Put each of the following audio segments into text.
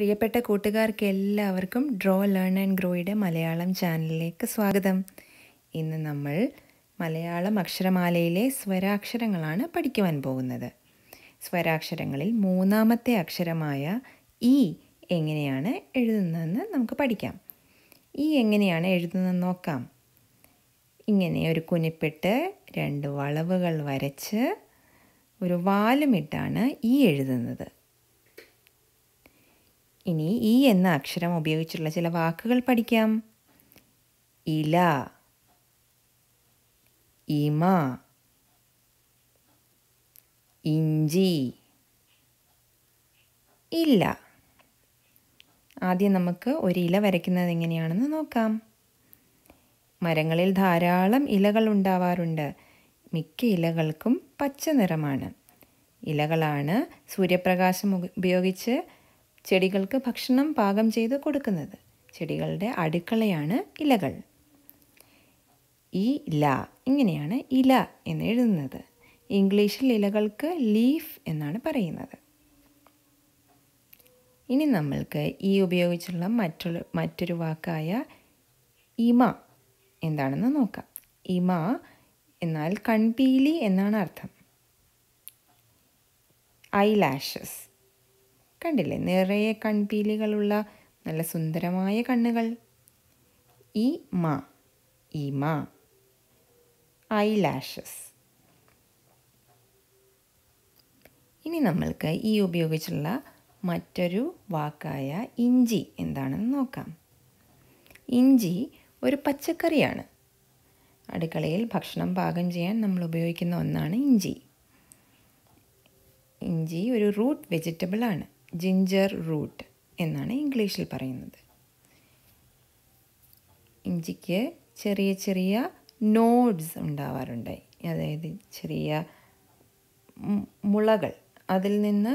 പ്രിയപ്പെട്ട കൂട്ടുകാർക്ക് എല്ലാവർക്കും ഡ്രോ ലേൺ ആൻഡ് ഗ്രോയുടെ മലയാളം ചാനലിലേക്ക് സ്വാഗതം ഇന്ന് നമ്മൾ മലയാളം അക്ഷരമാലയിലെ സ്വരാക്ഷരങ്ങളാണ് പഠിക്കുവാൻ പോകുന്നത് സ്വരാക്ഷരങ്ങളിൽ മൂന്നാമത്തെ അക്ഷരമായ ഇ e എങ്ങനെയാണ് എഴുതുന്നതെന്ന് നമുക്ക് പഠിക്കാം ഇ e എങ്ങനെയാണ് എഴുതുന്നതെന്ന് നോക്കാം ഇങ്ങനെ ഒരു കുനിപ്പിട്ട് രണ്ട് വളവുകൾ വരച്ച് ഒരു വാലുമിട്ടാണ് ഈ e എഴുതുന്നത് ഇനി ഈ എന്ന അക്ഷരം ഉപയോഗിച്ചുള്ള ചില വാക്കുകൾ പഠിക്കാം ഇല ഇമ ഇഞ്ചി ഇല്ല ആദ്യം നമുക്ക് ഒരു ഇല വരയ്ക്കുന്നത് എങ്ങനെയാണെന്ന് നോക്കാം മരങ്ങളിൽ ധാരാളം ഇലകൾ ഉണ്ടാവാറുണ്ട് മിക്ക ഇലകൾക്കും പച്ച നിറമാണ് ഇലകളാണ് സൂര്യപ്രകാശം ഉപയോഗിച്ച് ചെടികൾക്ക് ഭക്ഷണം പാകം ചെയ്ത് കൊടുക്കുന്നത് ചെടികളുടെ അടുക്കളയാണ് ഇലകൾ ഈ ല ഇങ്ങനെയാണ് ഇല എന്ന് എഴുതുന്നത് ഇംഗ്ലീഷിൽ ഇലകൾക്ക് ലീഫ് എന്നാണ് പറയുന്നത് ഇനി നമ്മൾക്ക് ഈ ഉപയോഗിച്ചുള്ള മറ്റൊരു മറ്റൊരു വാക്കായ ഇമ എന്താണെന്ന് നോക്കാം ഇമ എന്നാൽ കൺപീലി എന്നാണ് അർത്ഥം ഐ ലാഷസ് കണ്ടില്ലേ നിറയെ കൺപീലികളുള്ള നല്ല സുന്ദരമായ കണ്ണുകൾ ഈ മാ ഈ മാ ഐ ലാഷസ് ഇനി നമ്മൾക്ക് ഈ ഉപയോഗിച്ചുള്ള മറ്റൊരു വാക്കായ ഇഞ്ചി എന്താണെന്ന് നോക്കാം ഇഞ്ചി ഒരു പച്ചക്കറിയാണ് അടുക്കളയിൽ ഭക്ഷണം പാകം ചെയ്യാൻ നമ്മൾ ഉപയോഗിക്കുന്ന ഒന്നാണ് ഇഞ്ചി ഇഞ്ചി ഒരു റൂട്ട് വെജിറ്റബിളാണ് ജിഞ്ചർ റൂട്ട് എന്നാണ് ഇംഗ്ലീഷിൽ പറയുന്നത് ഇഞ്ചിക്ക് ചെറിയ ചെറിയ നോഡ്സ് ഉണ്ടാവാറുണ്ട് അതായത് ചെറിയ മുളകൾ അതിൽ നിന്ന്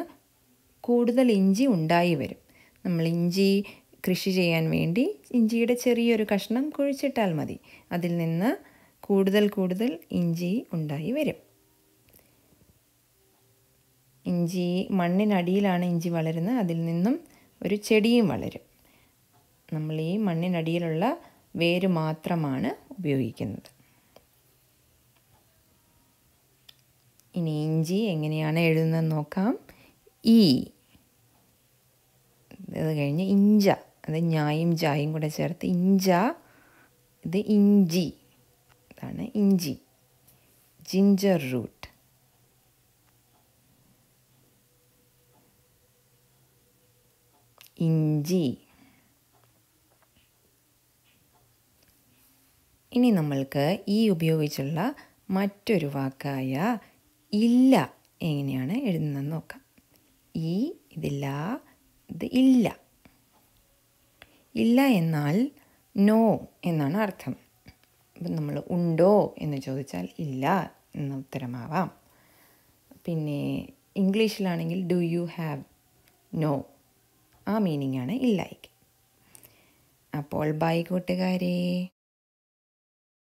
കൂടുതൽ ഇഞ്ചി ഉണ്ടായി വരും നമ്മൾ ഇഞ്ചി കൃഷി ചെയ്യാൻ വേണ്ടി ഇഞ്ചിയുടെ ചെറിയൊരു കഷ്ണം കുഴിച്ചിട്ടാൽ മതി അതിൽ നിന്ന് കൂടുതൽ കൂടുതൽ ഇഞ്ചി ഉണ്ടായി വരും ഇഞ്ചി മണ്ണിനടിയിലാണ് ഇഞ്ചി വളരുന്നത് അതിൽ നിന്നും ഒരു ചെടിയും വളരും നമ്മൾ ഈ മണ്ണിനടിയിലുള്ള വേര് മാത്രമാണ് ഉപയോഗിക്കുന്നത് ഇനി ഇഞ്ചി എങ്ങനെയാണ് എഴുതുന്നത് നോക്കാം ഈ അത് കഴിഞ്ഞ് ഇഞ്ച അത് ഞായും ജായും കൂടെ ചേർത്ത് ഇഞ്ച ഇത് ഇഞ്ചി ഇതാണ് ഇഞ്ചി ജിഞ്ചർ റൂട്ട് ഇഞ്ചി ഇനി നമ്മൾക്ക് ഈ ഉപയോഗിച്ചുള്ള മറ്റൊരു വാക്കായ ഇല്ല എങ്ങനെയാണ് എഴുതുന്നതെന്ന് നോക്കാം ഈ ഇതില്ല ഇത് ഇല്ല ഇല്ല എന്നാൽ നോ എന്നാണ് അർത്ഥം ഇപ്പം നമ്മൾ ഉണ്ടോ എന്ന് ചോദിച്ചാൽ ഇല്ല എന്ന ഉത്തരമാവാം പിന്നെ ഇംഗ്ലീഷിലാണെങ്കിൽ ഡു യു ഹാവ് നോ ആ മീനിങ്ങാണ് ഇല്ലായിക്ക് അപ്പോൾ ബൈ കൂട്ടുകാരേ